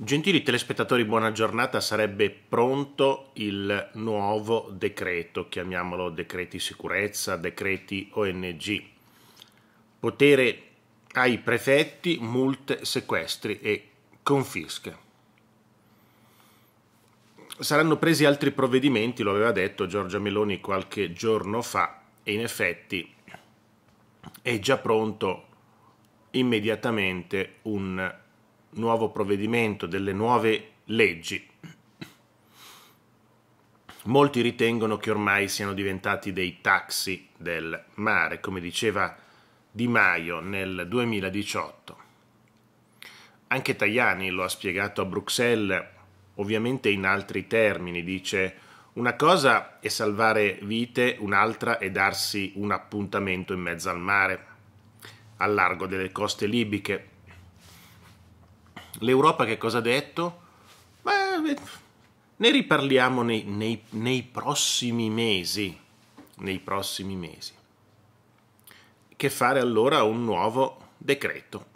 Gentili telespettatori, buona giornata. Sarebbe pronto il nuovo decreto, chiamiamolo decreti sicurezza, decreti ONG. Potere ai prefetti, multe, sequestri e confische. Saranno presi altri provvedimenti, lo aveva detto Giorgia Meloni qualche giorno fa, e in effetti è già pronto immediatamente un nuovo provvedimento, delle nuove leggi, molti ritengono che ormai siano diventati dei taxi del mare, come diceva Di Maio nel 2018. Anche Tajani lo ha spiegato a Bruxelles, ovviamente in altri termini, dice una cosa è salvare vite, un'altra è darsi un appuntamento in mezzo al mare, al largo delle coste libiche. L'Europa che cosa ha detto? Beh, eh, ne riparliamo nei, nei, nei prossimi mesi. Nei prossimi mesi. Che fare allora un nuovo decreto.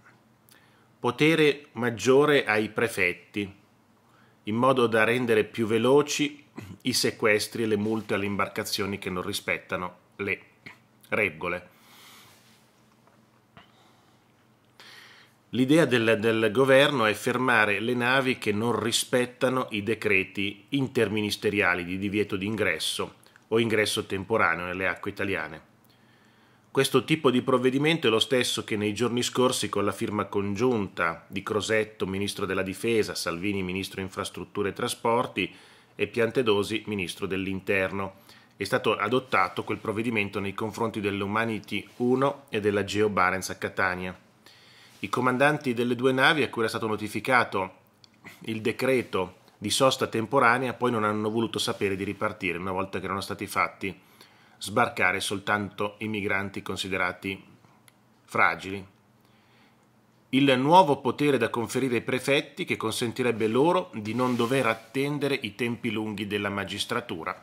Potere maggiore ai prefetti, in modo da rendere più veloci i sequestri e le multe alle imbarcazioni che non rispettano le regole. L'idea del, del, governo è fermare le navi che non rispettano i decreti interministeriali di divieto di ingresso o ingresso temporaneo nelle acque italiane. Questo tipo di provvedimento è lo stesso che nei giorni scorsi con la firma congiunta di Crosetto, ministro della difesa, Salvini, ministro infrastrutture e trasporti e Piantedosi, ministro dell'interno. È stato adottato quel provvedimento nei confronti dell'Humanity 1 e della Geo Barents a Catania i comandanti delle due navi a cui era stato notificato il decreto di sosta temporanea poi non hanno voluto sapere di ripartire una volta che erano stati fatti sbarcare soltanto i migranti considerati fragili. Il nuovo potere da conferire ai prefetti che consentirebbe loro di non dover attendere i tempi lunghi della magistratura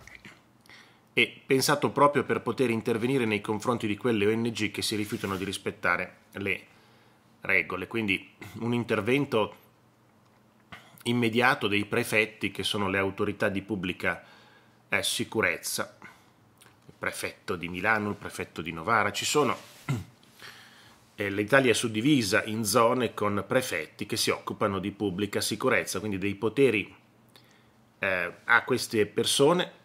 e pensato proprio per poter intervenire nei confronti di quelle ONG che si rifiutano di rispettare le regole, quindi un intervento immediato dei prefetti che sono le autorità di pubblica eh, sicurezza, il prefetto di Milano, il prefetto di Novara, ci sono eh, l'Italia è suddivisa in zone con prefetti che si occupano di pubblica sicurezza, quindi dei poteri eh, a queste persone,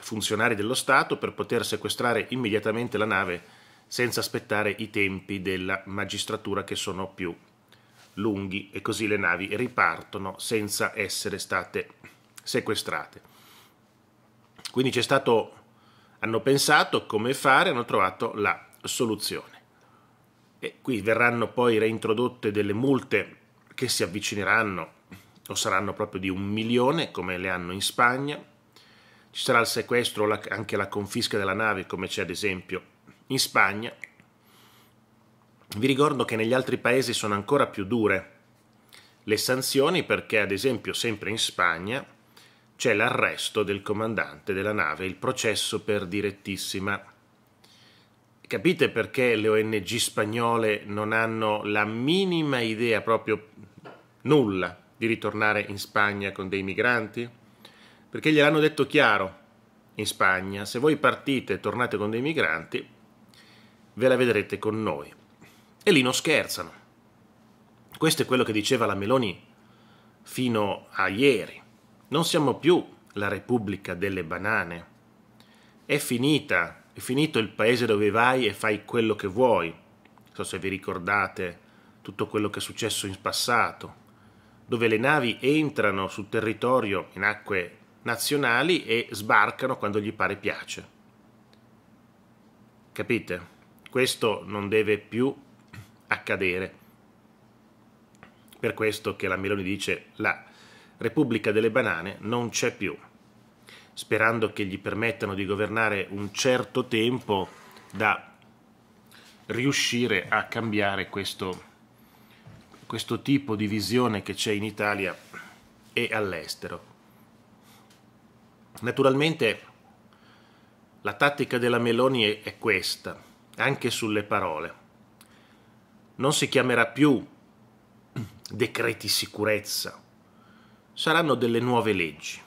funzionari dello Stato, per poter sequestrare immediatamente la nave senza aspettare i tempi della magistratura che sono più lunghi e così le navi ripartono senza essere state sequestrate. Quindi c'è stato, hanno pensato come fare, hanno trovato la soluzione. E qui verranno poi reintrodotte delle multe che si avvicineranno o saranno proprio di un milione come le hanno in Spagna. Ci sarà il sequestro, anche la confisca della nave come c'è ad esempio in Spagna. Vi ricordo che negli altri paesi sono ancora più dure le sanzioni perché ad esempio sempre in Spagna c'è l'arresto del comandante della nave, il processo per direttissima. Capite perché le ONG spagnole non hanno la minima idea, proprio nulla, di ritornare in Spagna con dei migranti? Perché gliel'hanno detto chiaro in Spagna, se voi partite e tornate con dei migranti, ve la vedrete con noi. E lì non scherzano. Questo è quello che diceva la Meloni fino a ieri. Non siamo più la Repubblica delle banane. È finita, è finito il paese dove vai e fai quello che vuoi. Non so se vi ricordate tutto quello che è successo in passato, dove le navi entrano sul territorio in acque nazionali e sbarcano quando gli pare piace. Capite? Questo non deve più accadere. Per questo che la Meloni dice la Repubblica delle Banane non c'è più, sperando che gli permettano di governare un certo tempo da riuscire a cambiare questo, questo tipo di visione che c'è in Italia e all'estero. Naturalmente la tattica della Meloni è, è questa, anche sulle parole. Non si chiamerà più decreti sicurezza, saranno delle nuove leggi.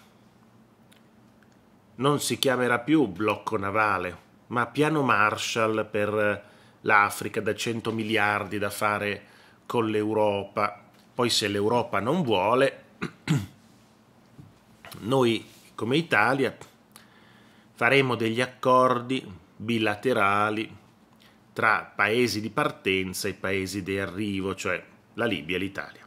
Non si chiamerà più blocco navale, ma piano Marshall per l'Africa da 100 miliardi da fare con l'Europa. Poi se l'Europa non vuole, noi come Italia faremo degli accordi bilaterali tra paesi di partenza e paesi di arrivo, cioè la Libia e l'Italia.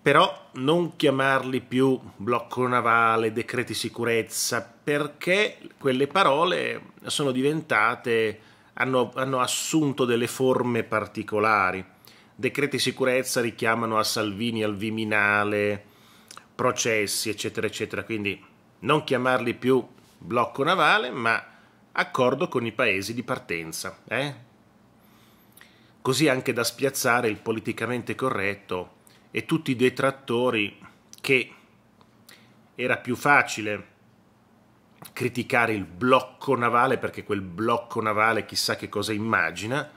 Però non chiamarli più blocco navale, decreti sicurezza, perché quelle parole sono diventate, hanno, hanno assunto delle forme particolari. Decreti sicurezza richiamano a Salvini, al Viminale, processi, eccetera, eccetera. Quindi non chiamarli più blocco navale, ma accordo con i paesi di partenza, eh? così anche da spiazzare il politicamente corretto e tutti i detrattori che era più facile criticare il blocco navale perché quel blocco navale chissà che cosa immagina.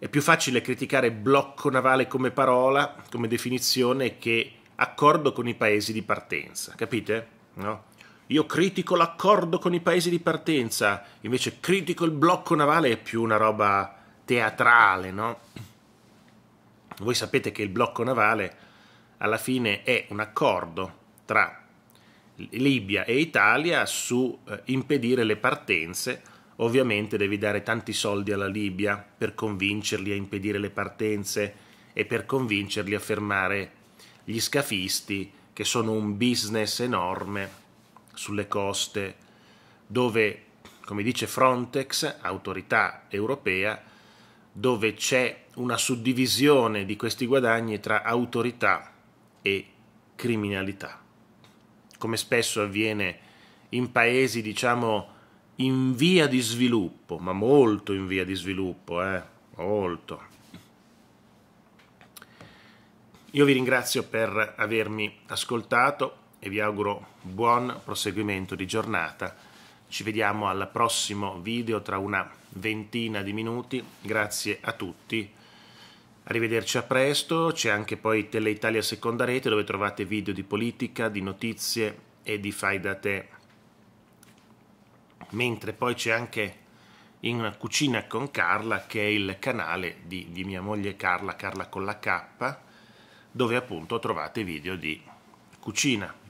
È più facile criticare blocco navale come parola, come definizione, che accordo con i paesi di partenza, capite? No? io critico l'accordo con i paesi di partenza, invece critico il blocco navale, è più una roba teatrale, no? Voi sapete che il blocco navale alla fine è un accordo tra Libia e Italia su eh, impedire le partenze. Ovviamente devi dare tanti soldi alla Libia per convincerli a impedire le partenze e per convincerli a fermare gli scafisti che sono un business enorme sulle coste, dove, come dice Frontex, autorità europea, dove c'è una suddivisione di questi guadagni tra autorità e criminalità, come spesso avviene in paesi, diciamo, in via di sviluppo, ma molto in via di sviluppo, eh? molto. Io vi ringrazio per avermi ascoltato, e vi auguro buon proseguimento di giornata. Ci vediamo al prossimo video tra una ventina di minuti. Grazie a tutti. Arrivederci a presto, c'è anche poi Teleitalia Seconda Rete dove trovate video di politica, di notizie e di fai da te. Mentre poi c'è anche in cucina con Carla che è il canale di, di, mia moglie Carla, Carla con la K, dove appunto trovate video di cucina